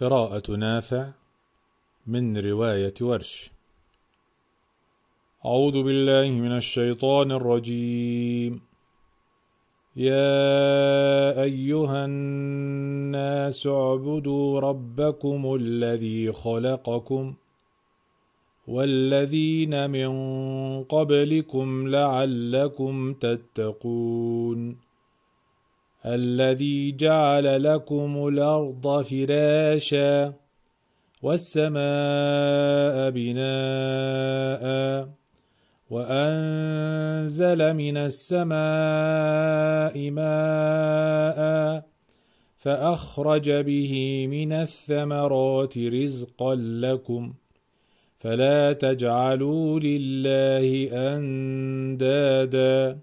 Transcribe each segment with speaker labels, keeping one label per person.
Speaker 1: قراءة نافع من رواية ورش أعوذ بالله من الشيطان الرجيم يا أيها الناس اعبدوا ربكم الذي خلقكم والذين من قبلكم لعلكم تتقون الذي جعل لكم الارض فراشا والسماء بناء وانزل من السماء ماء فاخرج به من الثمرات رزقا لكم فلا تجعلوا لله اندادا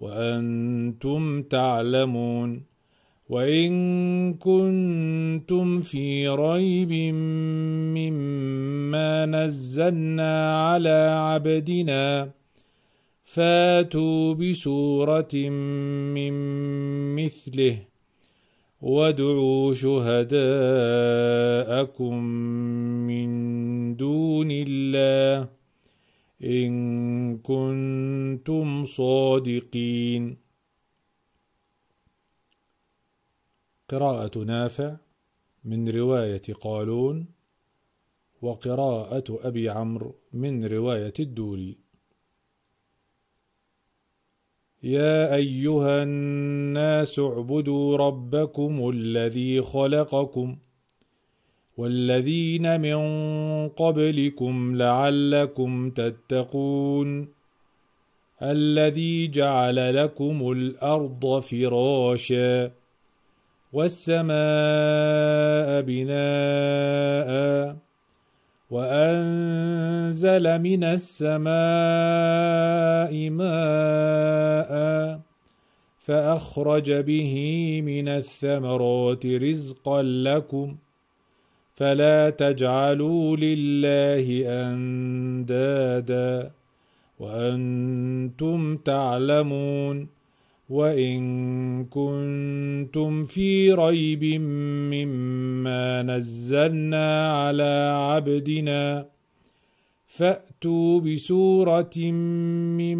Speaker 1: وانتم تعلمون وان كنتم في ريب مما نزلنا على عبدنا فاتوا بسوره من مثله وادعوا شهداءكم من دون الله ان كنتم صادقين قراءه نافع من روايه قالون وقراءه ابي عمرو من روايه الدوري يا ايها الناس اعبدوا ربكم الذي خلقكم والذين من قبلكم لعلكم تتقون الذي جعل لكم الارض فراشا والسماء بناء وانزل من السماء ماء فاخرج به من الثمرات رزقا لكم ۖ فلا تجعلوا لله اندادا وانتم تعلمون وان كنتم في ريب مما نزلنا على عبدنا فاتوا بسوره من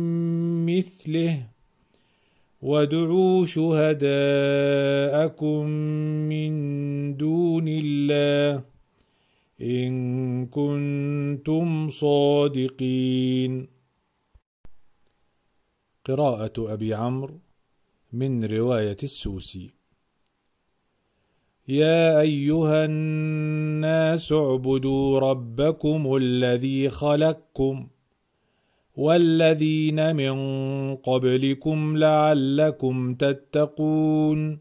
Speaker 1: مثله وادعوا شهداءكم من دون الله ان كنتم صادقين قراءه ابي عمرو من روايه السوسي يا ايها الناس اعبدوا ربكم الذي خلقكم والذين من قبلكم لعلكم تتقون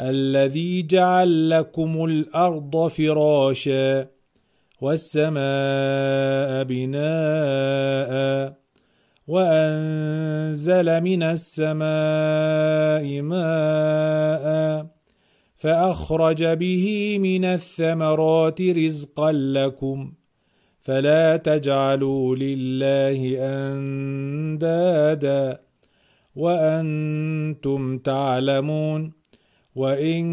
Speaker 1: الذي جعل لكم الارض فراشا والسماء بناء وانزل من السماء ماء فاخرج به من الثمرات رزقا لكم فلا تجعلوا لله اندادا وانتم تعلمون وان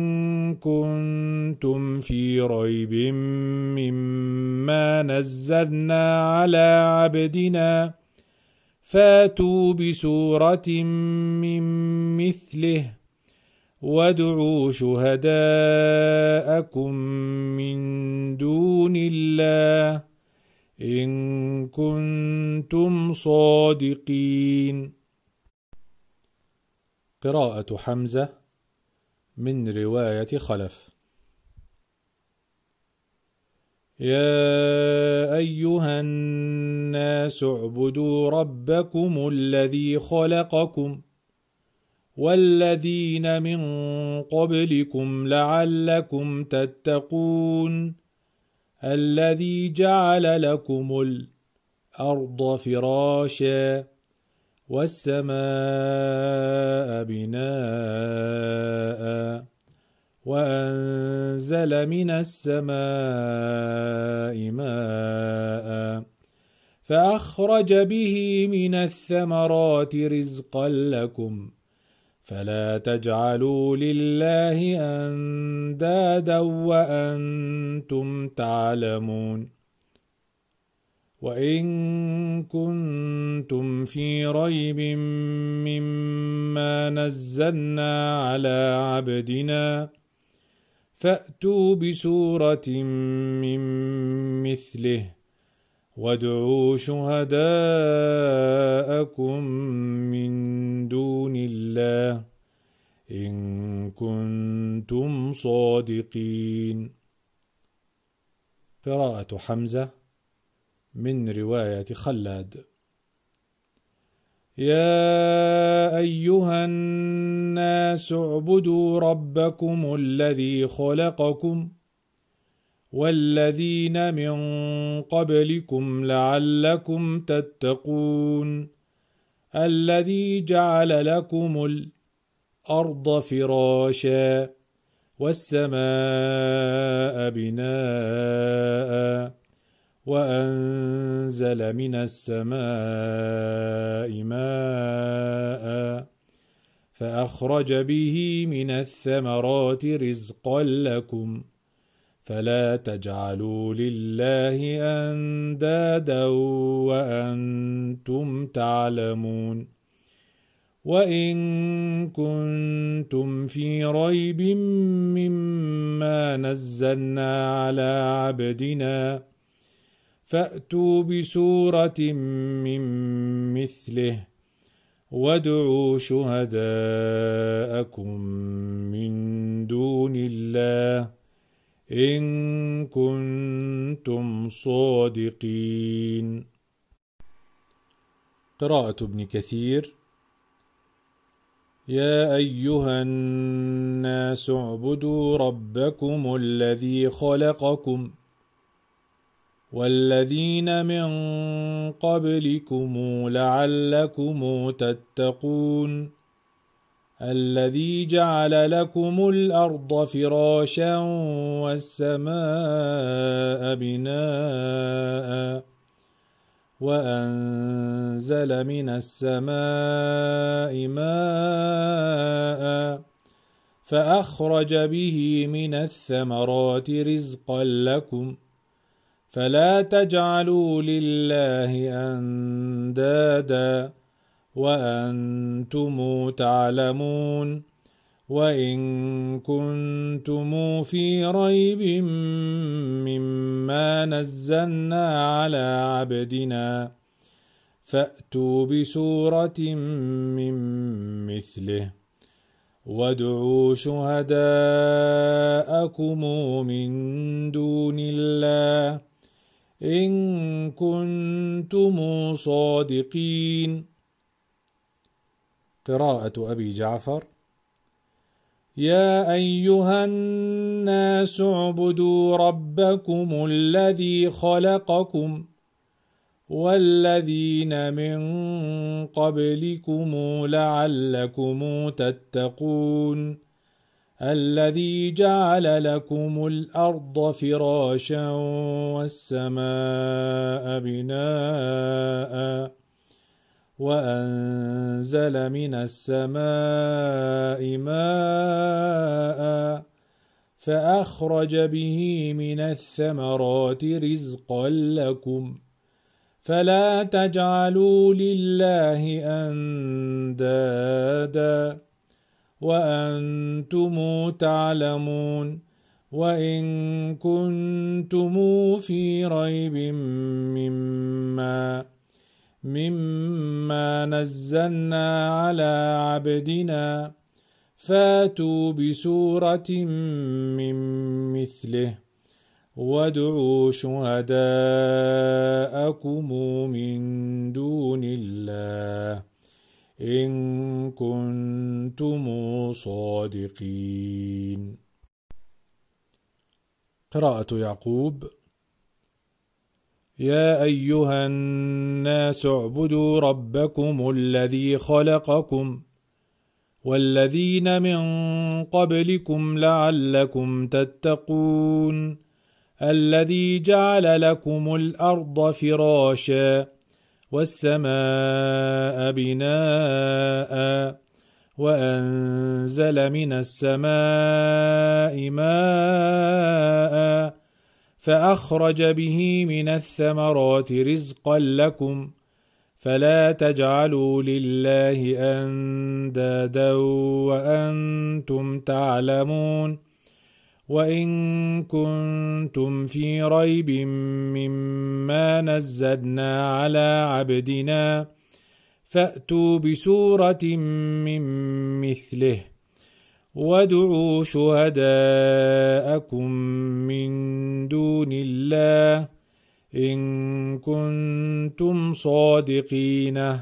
Speaker 1: كنتم في ريب مما نزلنا على عبدنا فاتوا بسوره من مثله وادعوا شهداءكم من دون الله ان كنتم صادقين قراءه حمزه من روايه خلف يا ايها الناس اعبدوا ربكم الذي خلقكم والذين من قبلكم لعلكم تتقون الذي جعل لكم الارض فراشا والسماء بناء وانزل من السماء ماء فاخرج به من الثمرات رزقا لكم فلا تجعلوا لله اندادا وانتم تعلمون وان كنتم في ريب مما نزلنا على عبدنا فاتوا بسوره من مثله وادعوا شهداءكم من دون الله ان كنتم صادقين قراءه حمزه من روايه خلاد يا ايها الناس اعبدوا ربكم الذي خلقكم والذين من قبلكم لعلكم تتقون الذي جعل لكم الارض فراشا والسماء بناء وانزل من السماء ماء فاخرج به من الثمرات رزقا لكم ۖ فلا تجعلوا لله اندادا وانتم تعلمون وان كنتم في ريب مما نزلنا على عبدنا فاتوا بسوره من مثله وادعوا شهداءكم من دون الله إن كنتم صادقين قراءة ابن كثير يا أيها الناس اعبدوا ربكم الذي خلقكم والذين من قبلكم لعلكم تتقون الذي جعل لكم الأرض فراشا والسماء بناء وأنزل من السماء ماء فأخرج به من الثمرات رزقا لكم فلا تجعلوا لله أندادا وأنتم تعلمون وإن كنتم في ريب مما نزلنا على عبدنا فأتوا بسورة من مثله وادعوا شهداءكم من دون الله إن كنتم صادقين قراءة أبي جعفر يا أيها الناس اعبدوا ربكم الذي خلقكم والذين من قبلكم لعلكم تتقون الذي جعل لكم الأرض فراشا والسماء بناءً وأنزل من السماء ماء فأخرج به من الثمرات رزقا لكم فلا تجعلوا لله أندادا وأنتم تعلمون وإن كنتم في ريب مما مما نزلنا على عبدنا فاتوا بسوره من مثله وادعوا شهداءكم من دون الله ان كنتم صادقين قراءه يعقوب يا ايها الناس اعبدوا ربكم الذي خلقكم والذين من قبلكم لعلكم تتقون الذي جعل لكم الارض فراشا والسماء بناء وانزل من السماء ماء فأخرج به من الثمرات رزقا لكم فلا تجعلوا لله أندادا وأنتم تعلمون وإن كنتم في ريب مما نزلنا على عبدنا فأتوا بسورة من مثله وادعوا شهداءكم من دون الله ان كنتم صادقين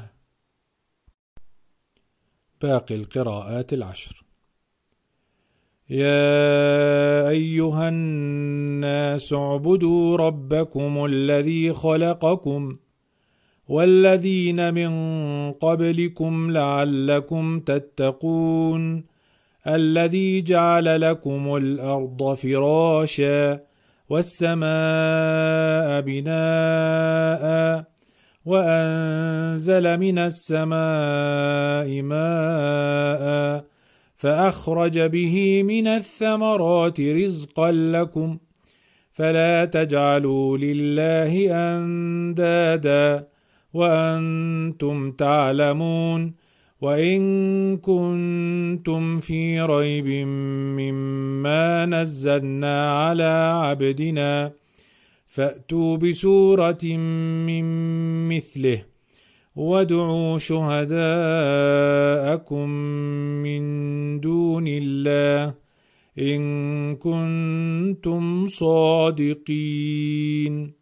Speaker 1: باقي القراءات العشر يا ايها الناس اعبدوا ربكم الذي خلقكم والذين من قبلكم لعلكم تتقون الذي جعل لكم الارض فراشا والسماء بناء وانزل من السماء ماء فاخرج به من الثمرات رزقا لكم فلا تجعلوا لله اندادا وانتم تعلمون وإن كنتم في ريب مما نزلنا على عبدنا فأتوا بسورة من مثله وادعوا شهداءكم من دون الله إن كنتم صادقين